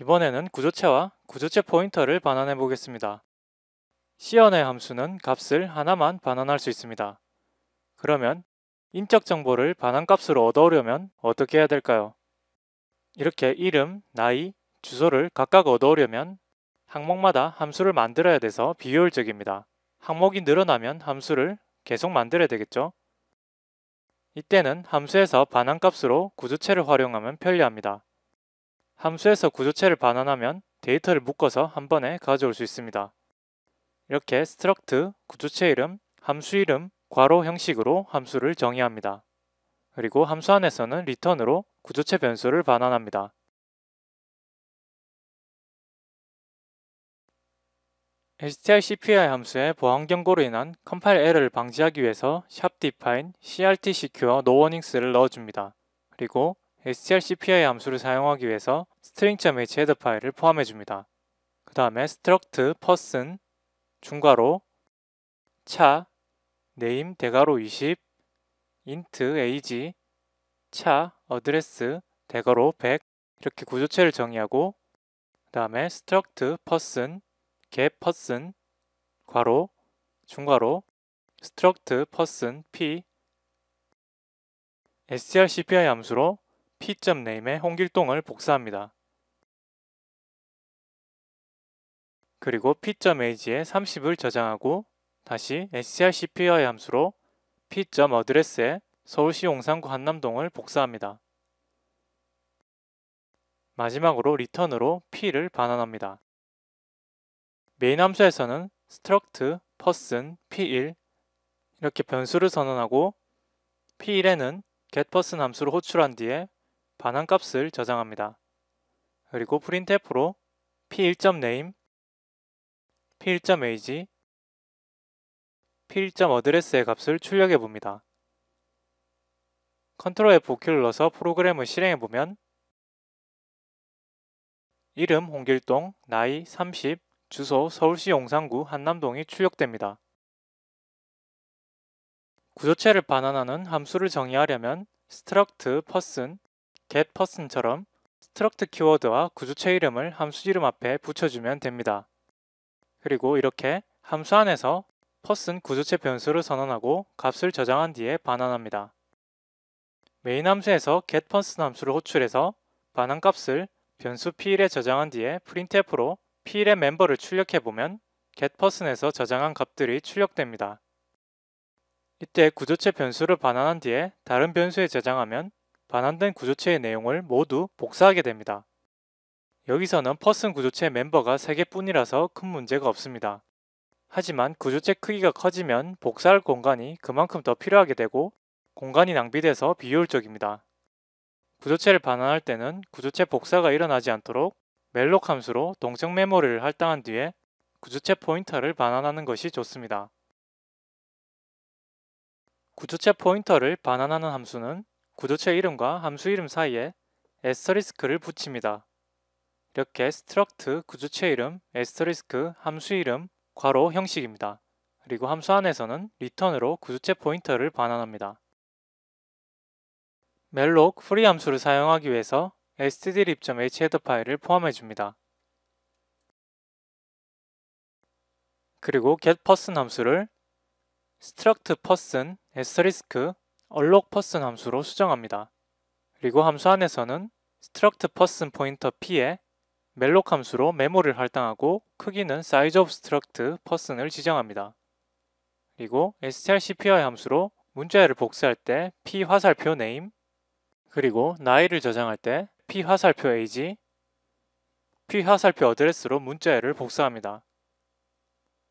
이번에는 구조체와 구조체 포인터를 반환해 보겠습니다. 시연의 함수는 값을 하나만 반환할 수 있습니다. 그러면 인적 정보를 반환값으로 얻어오려면 어떻게 해야 될까요? 이렇게 이름, 나이, 주소를 각각 얻어오려면 항목마다 함수를 만들어야 돼서 비효율적입니다. 항목이 늘어나면 함수를 계속 만들어야 되겠죠? 이때는 함수에서 반환값으로 구조체를 활용하면 편리합니다. 함수에서 구조체를 반환하면 데이터를 묶어서 한 번에 가져올 수 있습니다. 이렇게 struct 구조체 이름, 함수 이름, 괄호 형식으로 함수를 정의합니다. 그리고 함수 안에서는 return으로 구조체 변수를 반환합니다. strcpy 함수의 보안 경고로 인한 컴파일 에러를 방지하기 위해서 샵 define crt secure no warnings를 넣어줍니다. 그리고 strcpy 함수를 사용하기 위해서 string.h 헤더 파일을 포함해 줍니다. 그 다음에 struct person 중괄호 차 name 대괄호 20 int age 차 address 대괄호 100 이렇게 구조체를 정의하고 그 다음에 struct person get person 괄호 중괄호 struct person p strcpy 함수로 p.name의 홍길동을 복사합니다. 그리고 p.age에 30을 저장하고 다시 strcpy 함수로 p.address에 서울시 용산구 한남동을 복사합니다. 마지막으로 return으로 p를 반환합니다. 메인 함수에서는 struct person p1 이렇게 변수를 선언하고 p1에는 getPerson 함수를 호출한 뒤에 반환 값을 저장합니다. 그리고 프린 i n f 로 p1.name, p1.age, p1.address의 값을 출력해 봅니다. 컨트롤 F5키를 눌러서 프로그램을 실행해 보면 이름 홍길동, 나이 30, 주소 서울시 용산구 한남동이 출력됩니다. 구조체를 반환하는 함수를 정의하려면 struct person getPerson처럼 struct 키워드와 구조체 이름을 함수 이름 앞에 붙여주면 됩니다. 그리고 이렇게 함수 안에서 퍼슨 구조체 변수를 선언하고 값을 저장한 뒤에 반환합니다. 메인 함수에서 getPerson 함수를 호출해서 반환 값을 변수 p1에 저장한 뒤에 printf로 p1의 멤버를 출력해보면 getPerson에서 저장한 값들이 출력됩니다. 이때 구조체 변수를 반환한 뒤에 다른 변수에 저장하면 반환된 구조체의 내용을 모두 복사하게 됩니다. 여기서는 퍼슨 구조체 멤버가 3개뿐이라서 큰 문제가 없습니다. 하지만 구조체 크기가 커지면 복사할 공간이 그만큼 더 필요하게 되고 공간이 낭비돼서 비효율적입니다. 구조체를 반환할 때는 구조체 복사가 일어나지 않도록 멜록 함수로 동적 메모리를 할당한 뒤에 구조체 포인터를 반환하는 것이 좋습니다. 구조체 포인터를 반환하는 함수는 구조체 이름과 함수 이름 사이에 에스터리스크를 붙입니다. 이렇게 struct 구조체 이름, 에스터리스크 함수 이름, 괄호 형식입니다. 그리고 함수 안에서는 return으로 구조체 포인터를 반환합니다. 멜록 프리 함수를 사용하기 위해서 stdlib.h 헤더 파일을 포함해 줍니다. 그리고 getPerson 함수를 struct person asterisk 얼록 퍼슨 함수로 수정합니다. 그리고 함수 안에서는 struct person pointer p에 멜록 함수로 메모를 할당하고 크기는 size of struct person을 지정합니다. 그리고 strcpy 함수로 문자열을 복사할 때 p 화살표 name 그리고 나이를 저장할 때 p 화살표 age p 화살표 어드레스로 문자열을 복사합니다.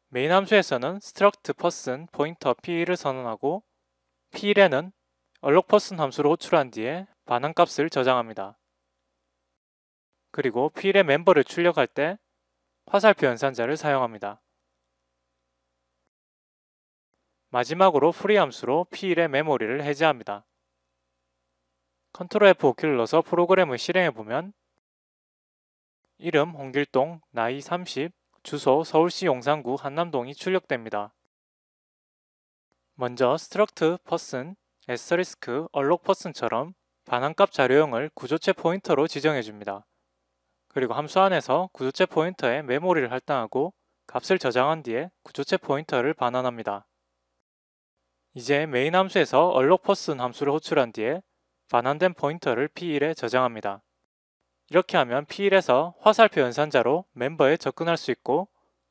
메인 함수에서는 struct person pointer p를 선언하고 pl에는 a l l o 함수로 호출한 뒤에 반환값을 저장합니다. 그리고 필의 멤버를 출력할 때 화살표 연산자를 사용합니다. 마지막으로 free 함수로 필의 메모리를 해제합니다. Ctrl F5 키를 눌러서 프로그램을 실행해 보면 이름 홍길동, 나이 30, 주소 서울시 용산구 한남동이 출력됩니다. 먼저 struct person, asterisk, a l e r s o n 처럼 반환값 자료형을 구조체 포인터로 지정해줍니다. 그리고 함수 안에서 구조체 포인터에 메모리를 할당하고 값을 저장한 뒤에 구조체 포인터를 반환합니다. 이제 메인 함수에서 a l l o e r s o n 함수를 호출한 뒤에 반환된 포인터를 p1에 저장합니다. 이렇게 하면 p1에서 화살표 연산자로 멤버에 접근할 수 있고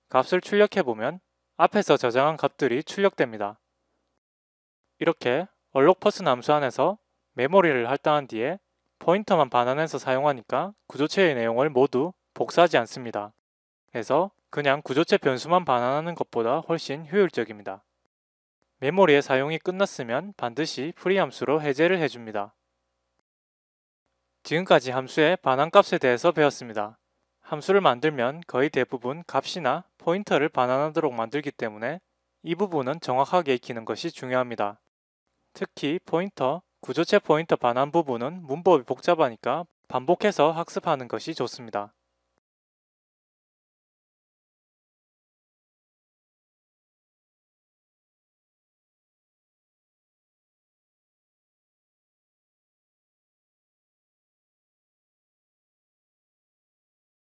값을 출력해보면 앞에서 저장한 값들이 출력됩니다. 이렇게 얼록퍼스 함수 안에서 메모리를 할당한 뒤에 포인터만 반환해서 사용하니까 구조체의 내용을 모두 복사하지 않습니다. 그래서 그냥 구조체 변수만 반환하는 것보다 훨씬 효율적입니다. 메모리의 사용이 끝났으면 반드시 프리 함수로 해제를 해줍니다. 지금까지 함수의 반환값에 대해서 배웠습니다. 함수를 만들면 거의 대부분 값이나 포인터를 반환하도록 만들기 때문에 이 부분은 정확하게 익히는 것이 중요합니다. 특히 포인터, 구조체 포인터 반환 부분은 문법이 복잡하니까 반복해서 학습하는 것이 좋습니다.